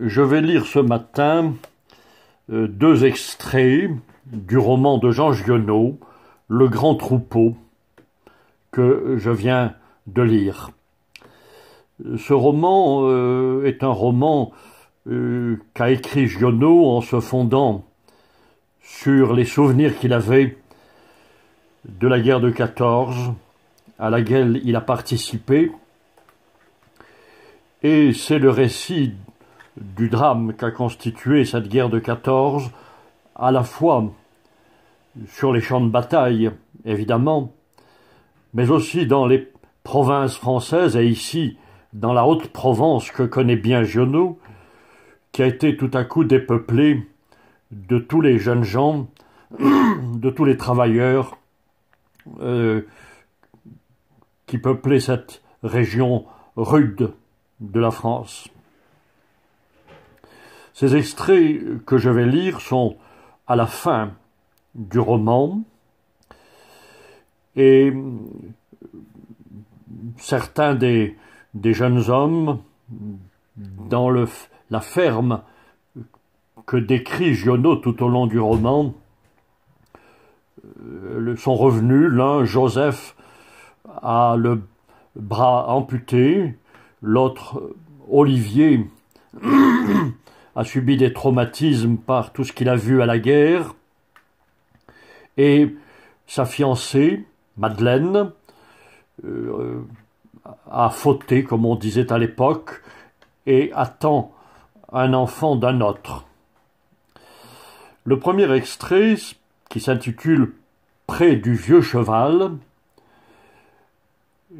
Je vais lire ce matin euh, deux extraits du roman de Jean Giono, Le Grand Troupeau, que je viens de lire. Ce roman euh, est un roman euh, qu'a écrit Giono en se fondant sur les souvenirs qu'il avait de la guerre de 14 à laquelle il a participé. Et c'est le récit du drame qu'a constitué cette guerre de 14, à la fois sur les champs de bataille, évidemment, mais aussi dans les provinces françaises et ici dans la Haute-Provence que connaît bien Giono, qui a été tout à coup dépeuplée de tous les jeunes gens, de tous les travailleurs euh, qui peuplaient cette région rude de la France. Ces extraits que je vais lire sont à la fin du roman et certains des, des jeunes hommes dans le, la ferme que décrit Giono tout au long du roman euh, sont revenus. L'un, Joseph, a le bras amputé, l'autre, Olivier, a subi des traumatismes par tout ce qu'il a vu à la guerre. Et sa fiancée, Madeleine, euh, a fauté, comme on disait à l'époque, et attend un enfant d'un autre. Le premier extrait, qui s'intitule Près du vieux cheval,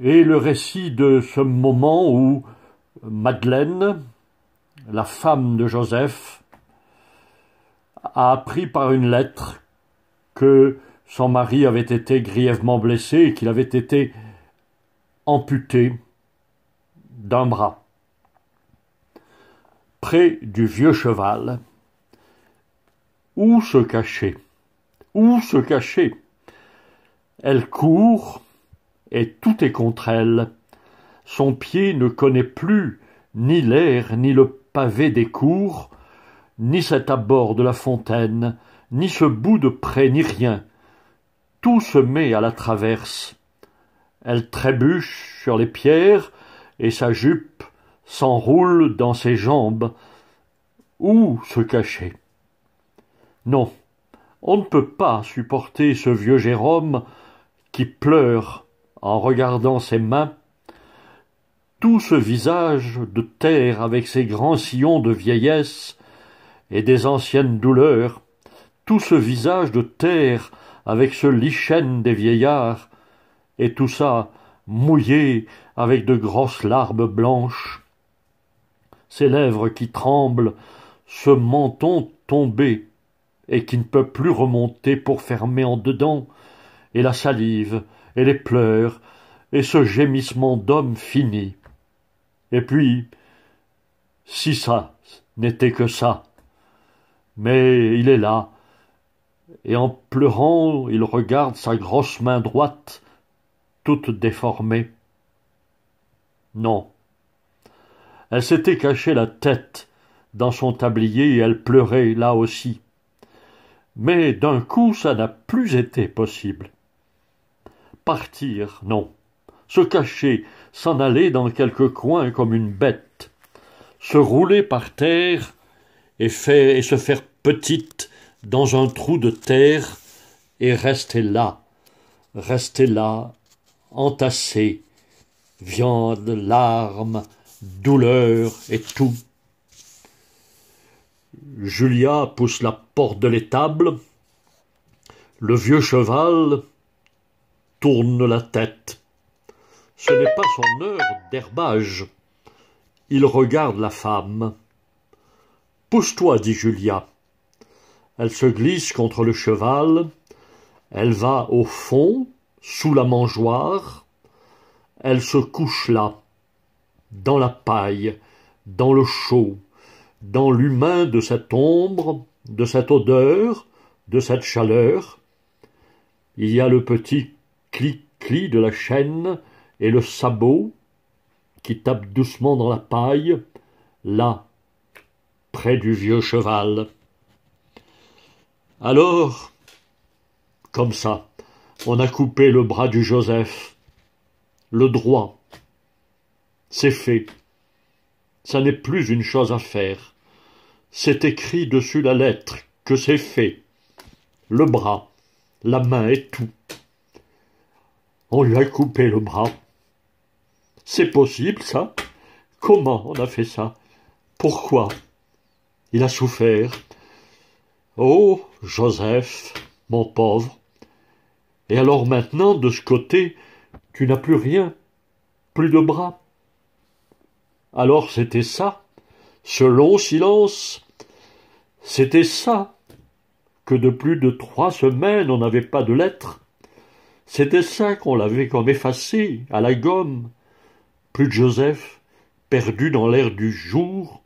est le récit de ce moment où Madeleine, la femme de Joseph, a appris par une lettre que son mari avait été grièvement blessé et qu'il avait été amputé d'un bras. Près du vieux cheval, où se cacher Où se cacher Elle court et tout est contre elle. Son pied ne connaît plus ni l'air ni le pavé des cours, ni cet abord de la fontaine, ni ce bout de pré, ni rien. Tout se met à la traverse. Elle trébuche sur les pierres, et sa jupe s'enroule dans ses jambes. Où se cacher Non, on ne peut pas supporter ce vieux Jérôme qui pleure en regardant ses mains tout ce visage de terre avec ses grands sillons de vieillesse et des anciennes douleurs, tout ce visage de terre avec ce lichen des vieillards, et tout ça mouillé avec de grosses larmes blanches, ses lèvres qui tremblent, ce menton tombé et qui ne peut plus remonter pour fermer en dedans, et la salive, et les pleurs, et ce gémissement d'homme fini. Et puis, si ça n'était que ça. Mais il est là, et en pleurant, il regarde sa grosse main droite, toute déformée. Non. Elle s'était cachée la tête dans son tablier et elle pleurait là aussi. Mais d'un coup, ça n'a plus été possible. Partir, non se cacher, s'en aller dans quelque coin comme une bête, se rouler par terre et, et se faire petite dans un trou de terre et rester là, rester là, entassé, viande, larmes, douleur et tout. Julia pousse la porte de l'étable. Le vieux cheval tourne la tête ce n'est pas son heure d'herbage. Il regarde la femme. Pousse-toi, dit Julia. Elle se glisse contre le cheval. Elle va au fond, sous la mangeoire. Elle se couche là, dans la paille, dans le chaud, dans l'humain de cette ombre, de cette odeur, de cette chaleur. Il y a le petit clic cli de la chaîne, et le sabot qui tape doucement dans la paille, là, près du vieux cheval. Alors, comme ça, on a coupé le bras du Joseph, le droit. C'est fait. Ça n'est plus une chose à faire. C'est écrit dessus la lettre que c'est fait. Le bras, la main et tout. On lui a coupé le bras. C'est possible, ça Comment on a fait ça Pourquoi Il a souffert. Oh, Joseph, mon pauvre. Et alors maintenant, de ce côté, tu n'as plus rien, plus de bras. Alors c'était ça, ce long silence, c'était ça, que de plus de trois semaines on n'avait pas de lettres. C'était ça qu'on l'avait comme effacé, à la gomme, plus Joseph, perdu dans l'air du jour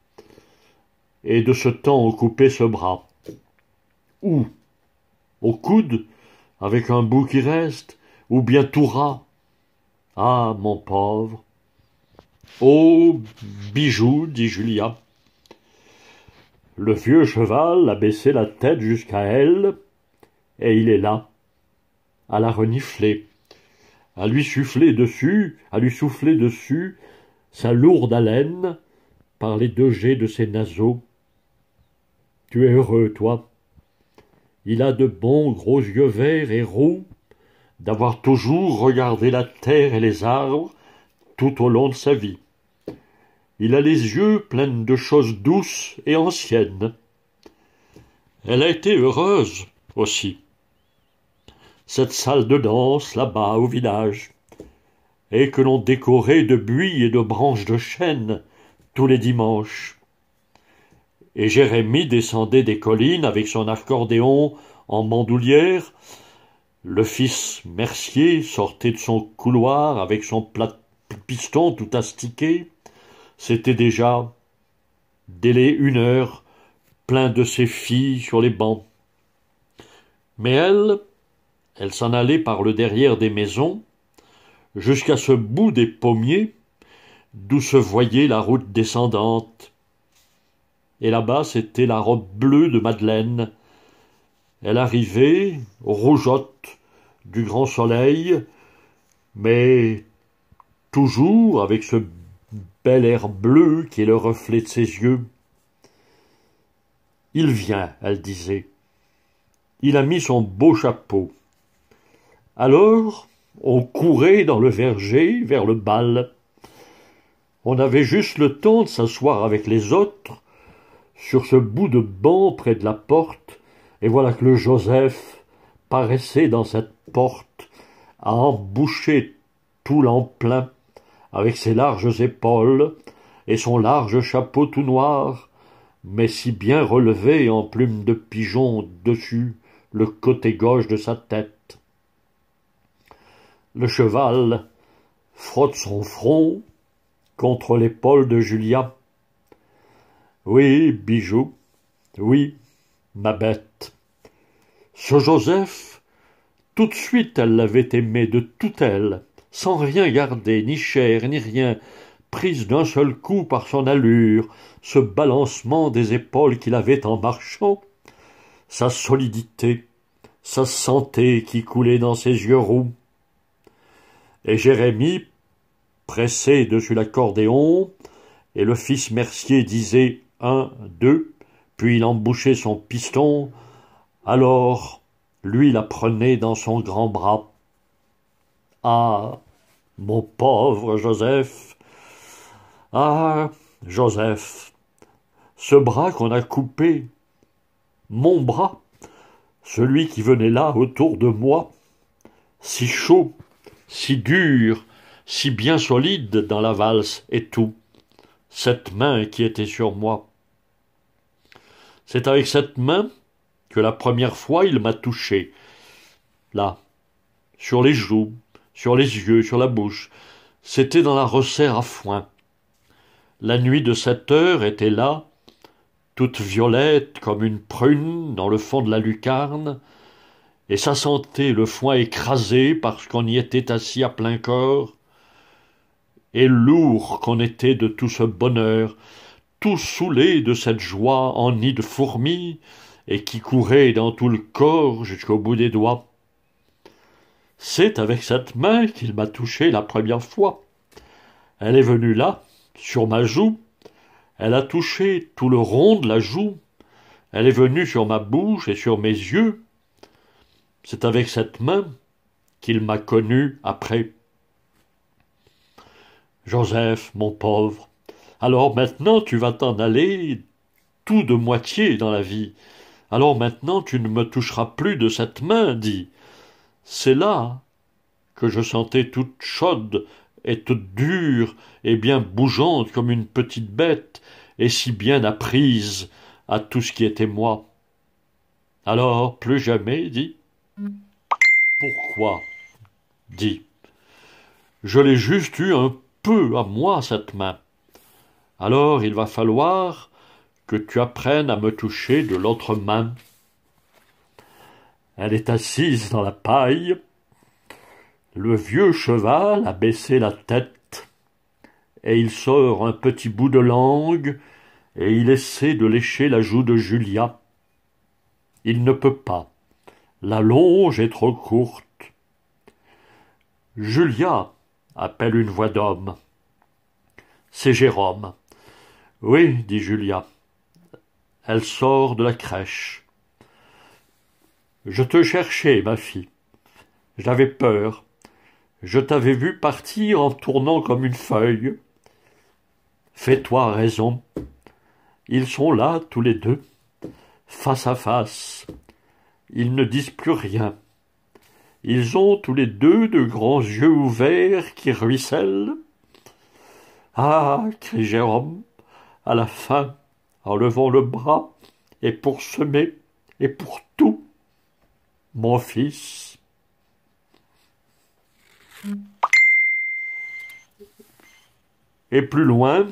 et de ce temps où coupé ce bras. Ou, au coude, avec un bout qui reste, ou bien tout ras. Ah, mon pauvre. Oh, bijou, dit Julia. Le vieux cheval a baissé la tête jusqu'à elle, et il est là, à la renifler à lui souffler dessus, à lui souffler dessus sa lourde haleine par les deux jets de ses naseaux. Tu es heureux, toi. Il a de bons gros yeux verts et roux, d'avoir toujours regardé la terre et les arbres tout au long de sa vie. Il a les yeux pleins de choses douces et anciennes. Elle a été heureuse aussi cette salle de danse là-bas au village, et que l'on décorait de buis et de branches de chêne tous les dimanches. Et Jérémie descendait des collines avec son accordéon en mandoulière, le fils Mercier sortait de son couloir avec son plat piston tout astiqué. C'était déjà, délai une heure, plein de ses filles sur les bancs. Mais elle... Elle s'en allait par le derrière des maisons, jusqu'à ce bout des pommiers, d'où se voyait la route descendante. Et là-bas, c'était la robe bleue de Madeleine. Elle arrivait, rougeotte, du grand soleil, mais toujours avec ce bel air bleu qui est le reflet de ses yeux. Il vient, elle disait. Il a mis son beau chapeau. Alors, on courait dans le verger vers le bal. On avait juste le temps de s'asseoir avec les autres sur ce bout de banc près de la porte, et voilà que le Joseph paraissait dans cette porte à emboucher tout plein avec ses larges épaules et son large chapeau tout noir, mais si bien relevé en plume de pigeon dessus le côté gauche de sa tête le cheval frotte son front contre l'épaule de Julia. Oui, bijou, oui, ma bête. Ce Joseph, tout de suite elle l'avait aimé de toute elle, sans rien garder, ni chair, ni rien, prise d'un seul coup par son allure, ce balancement des épaules qu'il avait en marchant, sa solidité, sa santé qui coulait dans ses yeux roux, et Jérémie pressé dessus l'accordéon, et le fils Mercier disait un, deux, puis il embouchait son piston, alors lui la prenait dans son grand bras. Ah, mon pauvre Joseph Ah, Joseph Ce bras qu'on a coupé, mon bras, celui qui venait là autour de moi, si chaud, si dure, si bien solide dans la valse et tout, cette main qui était sur moi. C'est avec cette main que la première fois il m'a touché, là, sur les joues, sur les yeux, sur la bouche. C'était dans la resserre à foin. La nuit de cette heure était là, toute violette comme une prune dans le fond de la lucarne, et sa santé, le foin écrasé parce qu'on y était assis à plein corps, et lourd qu'on était de tout ce bonheur, tout saoulé de cette joie en nid de fourmis, et qui courait dans tout le corps jusqu'au bout des doigts. C'est avec cette main qu'il m'a touché la première fois. Elle est venue là, sur ma joue, elle a touché tout le rond de la joue, elle est venue sur ma bouche et sur mes yeux, c'est avec cette main qu'il m'a connu après. Joseph, mon pauvre, alors maintenant tu vas t'en aller tout de moitié dans la vie. Alors maintenant tu ne me toucheras plus de cette main, dit. C'est là que je sentais toute chaude et toute dure et bien bougeante comme une petite bête et si bien apprise à tout ce qui était moi. Alors plus jamais, dit, pourquoi dit. Je l'ai juste eu un peu à moi, cette main. Alors il va falloir que tu apprennes à me toucher de l'autre main. Elle est assise dans la paille. Le vieux cheval a baissé la tête, et il sort un petit bout de langue, et il essaie de lécher la joue de Julia. Il ne peut pas. La longe est trop courte. Julia, appelle une voix d'homme. C'est Jérôme. Oui, dit Julia. Elle sort de la crèche. Je te cherchais, ma fille. J'avais peur. Je t'avais vu partir en tournant comme une feuille. Fais-toi raison. Ils sont là, tous les deux, face à face ils ne disent plus rien. Ils ont tous les deux de grands yeux ouverts qui ruissellent. Ah. crie Jérôme, à la fin, en levant le bras, et pour semer, et pour tout, mon fils. Et plus loin,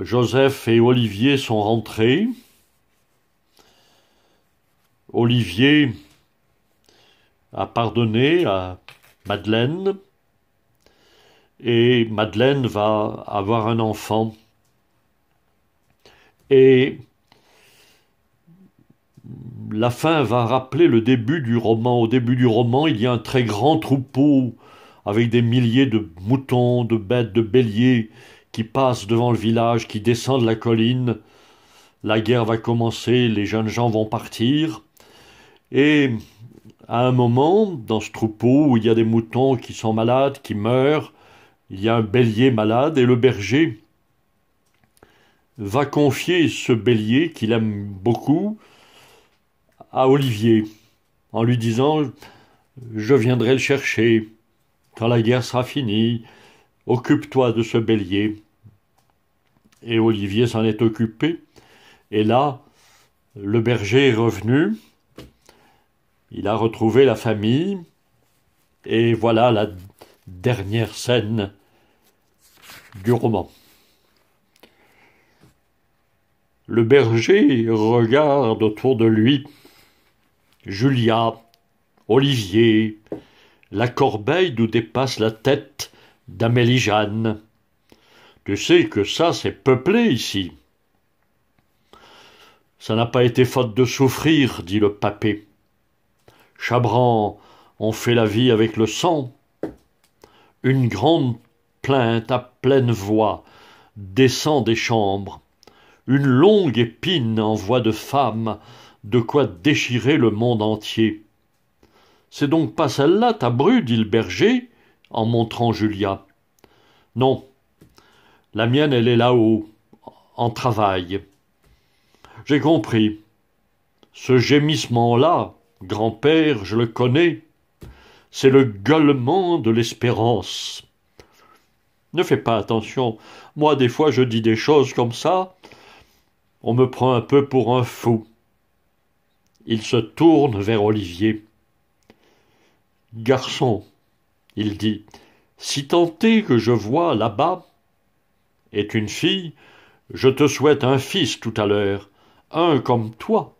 Joseph et Olivier sont rentrés. Olivier a pardonné à Madeleine et Madeleine va avoir un enfant. Et la fin va rappeler le début du roman. Au début du roman, il y a un très grand troupeau avec des milliers de moutons, de bêtes, de béliers qui passent devant le village, qui descendent la colline. La guerre va commencer, les jeunes gens vont partir. Et à un moment, dans ce troupeau où il y a des moutons qui sont malades, qui meurent, il y a un bélier malade et le berger va confier ce bélier qu'il aime beaucoup à Olivier en lui disant Je viendrai le chercher quand la guerre sera finie, occupe-toi de ce bélier. Et Olivier s'en est occupé, et là, le berger est revenu, il a retrouvé la famille, et voilà la dernière scène du roman. Le berger regarde autour de lui Julia, Olivier, la corbeille d'où dépasse la tête d'Amélie Jeanne. Tu sais que ça, c'est peuplé ici. Ça n'a pas été faute de souffrir, dit le papé. Chabran, on fait la vie avec le sang. Une grande plainte à pleine voix descend des chambres. Une longue épine en voix de femme, de quoi déchirer le monde entier. C'est donc pas celle-là, ta bru, dit le berger, en montrant Julia. Non, la mienne, elle est là-haut, en travail. J'ai compris. Ce gémissement-là, Grand-père, je le connais. C'est le gueulement de l'espérance. Ne fais pas attention. Moi, des fois, je dis des choses comme ça. On me prend un peu pour un fou. Il se tourne vers Olivier. Garçon, il dit, si est que je vois là-bas est une fille, je te souhaite un fils tout à l'heure, un comme toi.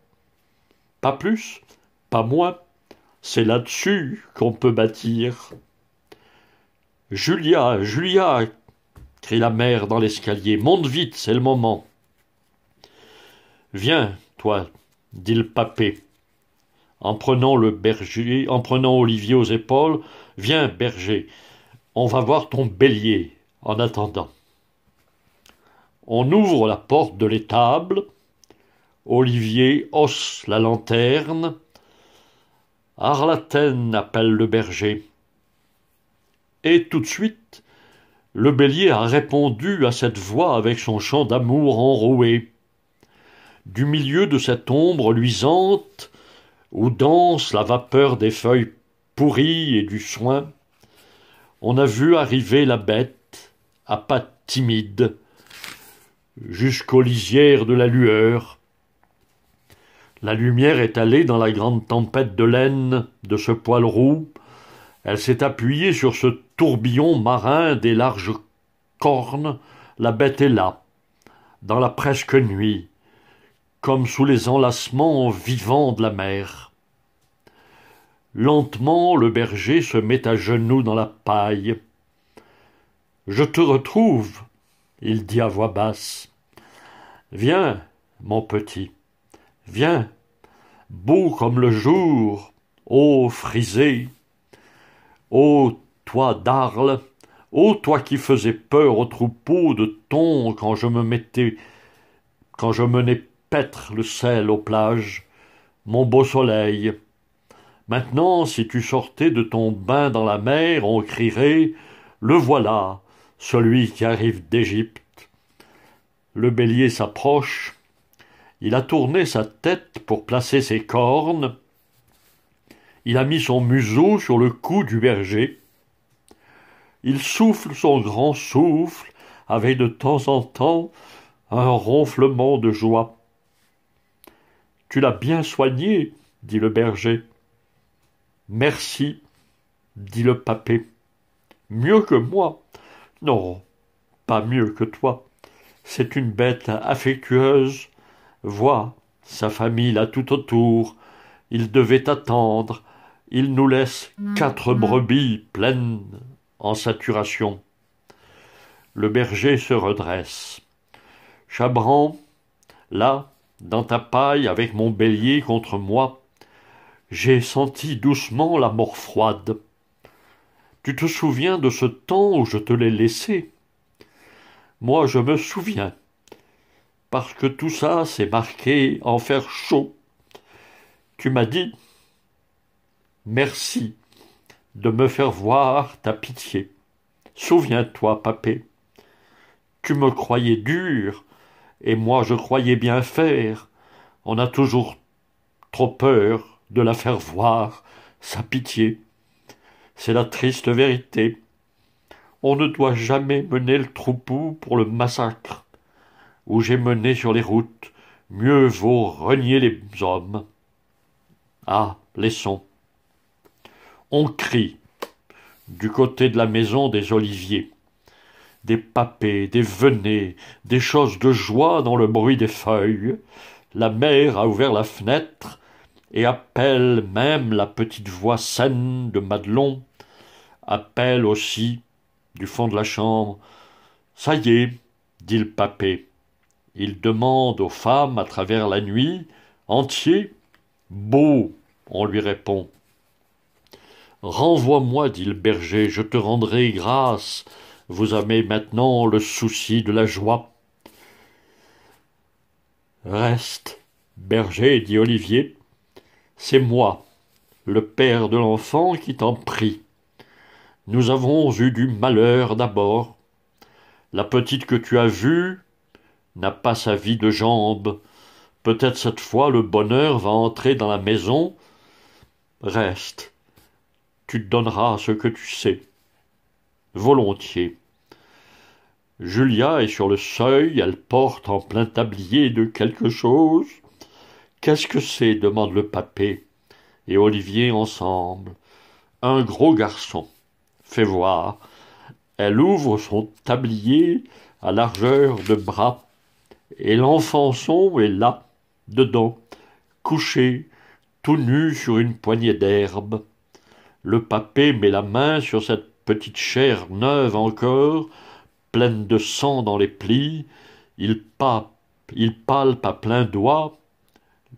Pas plus, pas moi. C'est là-dessus qu'on peut bâtir. Julia, Julia crie la mère dans l'escalier. Monte vite, c'est le moment. Viens, toi, dit le papé. En prenant le berger, en prenant Olivier aux épaules, viens, berger, on va voir ton bélier en attendant. On ouvre la porte de l'étable. Olivier hausse la lanterne. « Arlatène, appelle le berger. Et tout de suite, le bélier a répondu à cette voix avec son chant d'amour enroué. Du milieu de cette ombre luisante, où danse la vapeur des feuilles pourries et du soin, on a vu arriver la bête à pas timides, jusqu'aux lisières de la lueur, la lumière est allée dans la grande tempête de laine de ce poil roux. Elle s'est appuyée sur ce tourbillon marin des larges cornes. La bête est là, dans la presque nuit, comme sous les enlacements vivants de la mer. Lentement, le berger se met à genoux dans la paille. Je te retrouve, il dit à voix basse. Viens, mon petit. Viens, beau comme le jour, ô frisé, ô toi d'Arles, ô toi qui faisais peur aux troupeaux de thon quand je me mettais, quand je menais paître le sel aux plages, mon beau soleil. Maintenant, si tu sortais de ton bain dans la mer, on crierait Le voilà, celui qui arrive d'Égypte. Le bélier s'approche, il a tourné sa tête pour placer ses cornes. Il a mis son museau sur le cou du berger. Il souffle son grand souffle avec de temps en temps un ronflement de joie. Tu l'as bien soigné, dit le berger. Merci, dit le papé. Mieux que moi. Non, pas mieux que toi. C'est une bête affectueuse, vois sa famille là tout autour il devait attendre il nous laisse quatre brebis pleines en saturation le berger se redresse chabran là dans ta paille avec mon bélier contre moi j'ai senti doucement la mort froide tu te souviens de ce temps où je te l'ai laissé moi je me souviens parce que tout ça, s'est marqué en fer chaud. Tu m'as dit Merci de me faire voir ta pitié. Souviens-toi, papé. Tu me croyais dur, et moi je croyais bien faire. On a toujours trop peur de la faire voir, sa pitié. C'est la triste vérité. On ne doit jamais mener le troupeau pour le massacre où j'ai mené sur les routes, mieux vaut renier les hommes. Ah, laissons. On crie, du côté de la maison des oliviers, des papés, des venets, des choses de joie dans le bruit des feuilles. La mère a ouvert la fenêtre et appelle même la petite voix saine de Madelon, appelle aussi, du fond de la chambre, Ça y est, dit le papé, il demande aux femmes à travers la nuit, entier, beau, on lui répond. Renvoie-moi, dit le berger, je te rendrai grâce. Vous avez maintenant le souci de la joie. Reste, berger, dit Olivier, c'est moi, le père de l'enfant, qui t'en prie. Nous avons eu du malheur d'abord. La petite que tu as vue, n'a pas sa vie de jambe. Peut-être cette fois le bonheur va entrer dans la maison. Reste. Tu te donneras ce que tu sais. Volontiers. Julia est sur le seuil, elle porte en plein tablier de quelque chose. Qu'est-ce que c'est demande le papé et Olivier ensemble. Un gros garçon. Fais voir. Elle ouvre son tablier à largeur de bras et l'enfant son est là, dedans, couché, tout nu sur une poignée d'herbe. Le papé met la main sur cette petite chair neuve encore, pleine de sang dans les plis, il, pape, il palpe à plein doigt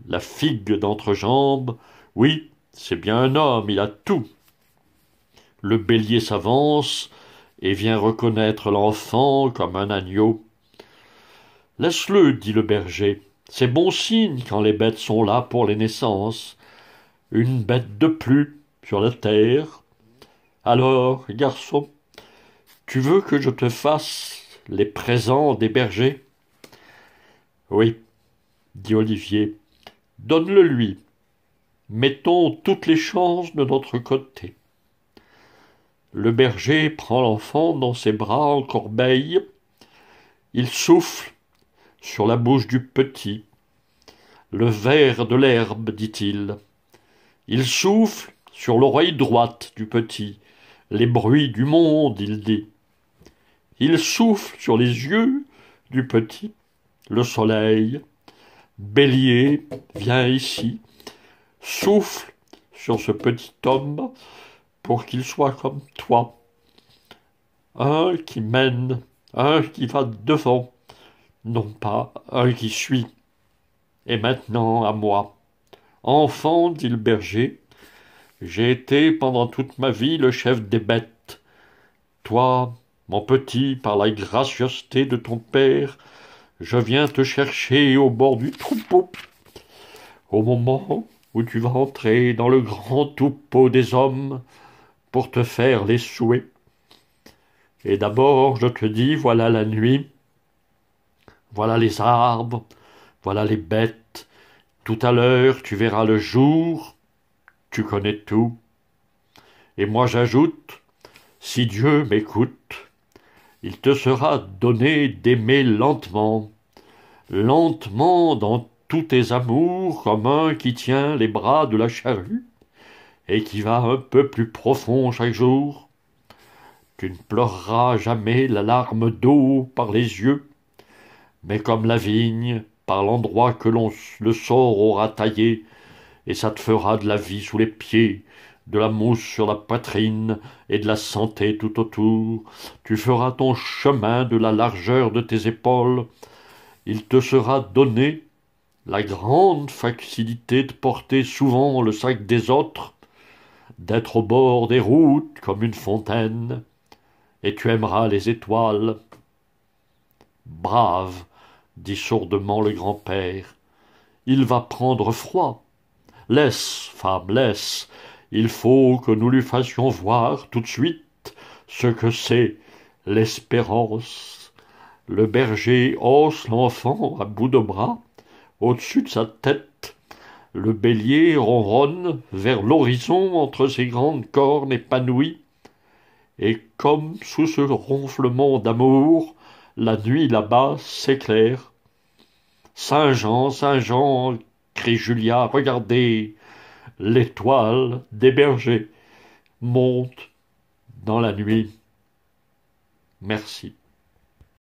la figue d'entrejambe. Oui, c'est bien un homme, il a tout. Le bélier s'avance et vient reconnaître l'enfant comme un agneau. Laisse-le, dit le berger. C'est bon signe quand les bêtes sont là pour les naissances. Une bête de plus sur la terre. Alors, garçon, tu veux que je te fasse les présents des bergers Oui, dit Olivier. Donne-le lui. Mettons toutes les chances de notre côté. Le berger prend l'enfant dans ses bras en corbeille. Il souffle sur la bouche du petit. Le verre de l'herbe, dit-il. Il souffle sur l'oreille droite du petit. Les bruits du monde, il dit. Il souffle sur les yeux du petit. Le soleil. Bélier, viens ici. Souffle sur ce petit homme pour qu'il soit comme toi. Un qui mène, un qui va devant, non pas un qui suit. Et maintenant à moi. Enfant, dit le berger, j'ai été pendant toute ma vie le chef des bêtes. Toi, mon petit, par la gracieuseté de ton père, je viens te chercher au bord du troupeau. Au moment où tu vas entrer dans le grand troupeau des hommes pour te faire les souhaits. Et d'abord, je te dis, voilà la nuit, voilà les arbres, voilà les bêtes. Tout à l'heure, tu verras le jour, tu connais tout. Et moi j'ajoute, si Dieu m'écoute, il te sera donné d'aimer lentement, lentement dans tous tes amours, comme un qui tient les bras de la charrue et qui va un peu plus profond chaque jour. Tu ne pleureras jamais la larme d'eau par les yeux, mais comme la vigne, par l'endroit que le sort aura taillé, et ça te fera de la vie sous les pieds, de la mousse sur la poitrine et de la santé tout autour. Tu feras ton chemin de la largeur de tes épaules. Il te sera donné la grande facilité de porter souvent le sac des autres, d'être au bord des routes comme une fontaine, et tu aimeras les étoiles. Brave, dit sourdement le grand-père. Il va prendre froid. Laisse, femme, laisse. Il faut que nous lui fassions voir tout de suite ce que c'est l'espérance. Le berger hausse l'enfant à bout de bras au-dessus de sa tête. Le bélier ronronne vers l'horizon entre ses grandes cornes épanouies. Et comme sous ce ronflement d'amour, la nuit là-bas s'éclaire. Saint Jean, Saint Jean, crie Julia, regardez, l'étoile des bergers monte dans la nuit. Merci.